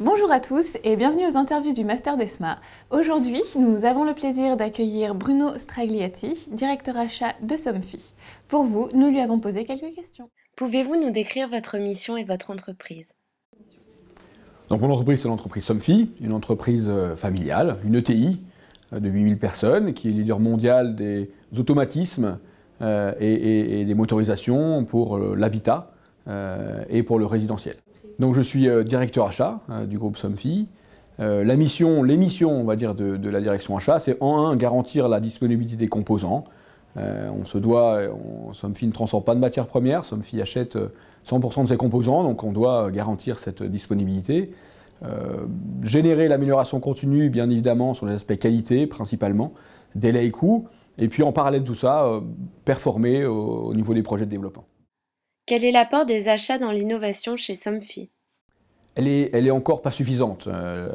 Bonjour à tous et bienvenue aux interviews du Master d'ESMA. Aujourd'hui, nous avons le plaisir d'accueillir Bruno Stragliati, directeur achat de Somfy. Pour vous, nous lui avons posé quelques questions. Pouvez-vous nous décrire votre mission et votre entreprise Donc mon entreprise, c'est l'entreprise Somfy, une entreprise euh, familiale, une ETI euh, de 8000 personnes, qui est leader mondial des automatismes euh, et, des motorisations pour l'habitat et pour le résidentiel. Donc je suis euh, directeur achat euh, du groupe Somfy. Euh, la mission, les on va dire, de, la direction achat, c'est en un, garantir la disponibilité des composants. on se doit, on, Somfy ne transforme pas de matières premières, Somfy achète 100% de ses composants, donc on doit garantir cette disponibilité. générer l'amélioration continue, bien évidemment, sur les aspects qualité principalement, délai et coût, et puis en parallèle de tout ça, performer au niveau des projets de développement. Quel est l'apport des achats dans l'innovation chez Somfy elle est, encore pas suffisante, euh,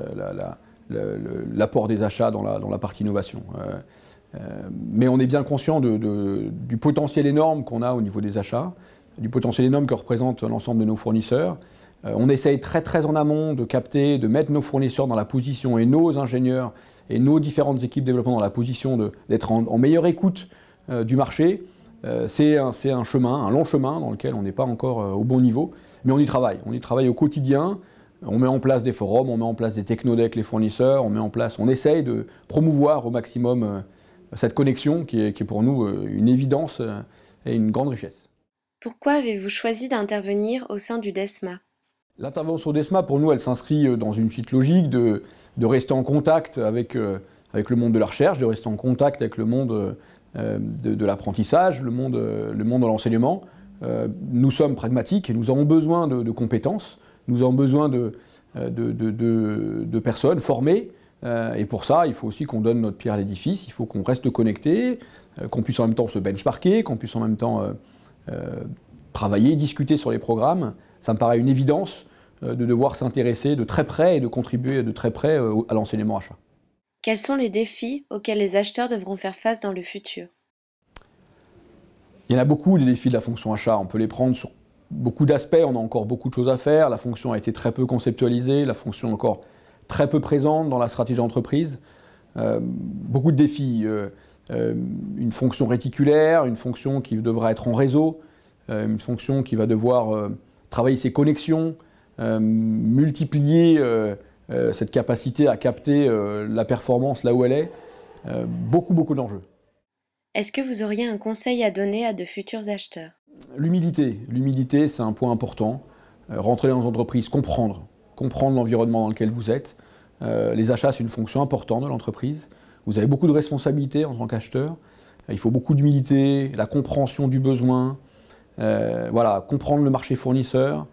l'apport des achats dans la, partie innovation. Euh, euh, mais on est bien conscient du potentiel énorme qu'on a au niveau des achats, du potentiel énorme que représente l'ensemble de nos fournisseurs. on essaye très très en amont de capter, de mettre nos fournisseurs dans la position et nos ingénieurs et nos différentes équipes de développement dans la position d'être en, meilleure écoute du marché euh, c'est un, chemin, un long chemin dans lequel on n'est pas encore euh, au bon niveau, mais on y travaille. On y travaille au quotidien. On met en place des forums, on met en place des technodecs, les fournisseurs, on met en place, on essaye de promouvoir au maximum euh, cette connexion qui est, qui est pour nous une évidence et une grande richesse. Pourquoi avez-vous choisi d'intervenir au sein du DESMA L'intervention au DESMA, pour nous, elle s'inscrit dans une suite logique de, rester en contact avec avec le monde de la recherche, de rester en contact avec le monde euh, de, l'apprentissage, le monde, euh, le monde de l'enseignement. Euh, nous sommes pragmatiques et nous avons besoin de, compétences, nous avons besoin de, personnes formées. et pour ça, il faut aussi qu'on donne notre pierre à l'édifice, il faut qu'on reste connecté, qu'on puisse en même temps se benchmarker, qu'on puisse en même temps travailler, discuter sur les programmes. Ça me paraît une évidence de devoir s'intéresser de très près et de contribuer de très près à l'enseignement achat. Quels sont les défis auxquels les acheteurs devront faire face dans le futur Il y en a beaucoup des défis de la fonction achat. On peut les prendre sur beaucoup d'aspects. On a encore beaucoup de choses à faire. La fonction a été très peu conceptualisée. La fonction est encore très peu présente dans la stratégie d'entreprise. Euh, beaucoup de défis. Euh, euh, une fonction réticulaire, une fonction qui devra être en réseau, une fonction qui va devoir travailler ses connexions, multiplier euh, cette capacité à capter euh, la performance là où elle est, euh, beaucoup, beaucoup d'enjeux. Est-ce que vous auriez un conseil à donner à de futurs acheteurs L'humilité. L'humilité, c'est un point important. rentrer dans l'entreprise, entreprises, comprendre. Comprendre l'environnement dans lequel vous êtes. les achats, c'est une fonction importante de l'entreprise. Vous avez beaucoup de responsabilités en tant qu'acheteur. Il faut beaucoup d'humilité, la compréhension du besoin, voilà, comprendre le marché fournisseur,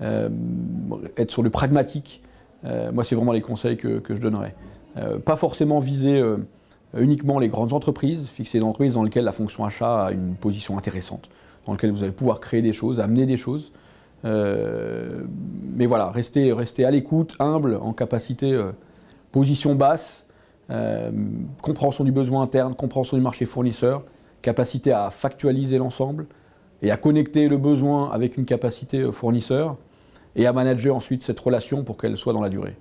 être sur le pragmatique. Euh, moi, c'est vraiment les conseils que, je donnerais. Euh, pas forcément viser euh, uniquement les grandes entreprises, fixer des entreprises dans lesquelles la fonction achat a une position intéressante, dans lesquelles vous allez pouvoir créer des choses, amener des choses. mais voilà, rester à l'écoute, humble, en capacité, position basse, compréhension du besoin interne, compréhension du marché fournisseur, capacité à factualiser l'ensemble et à connecter le besoin avec une capacité fournisseur et à manager ensuite cette relation pour qu'elle soit dans la durée.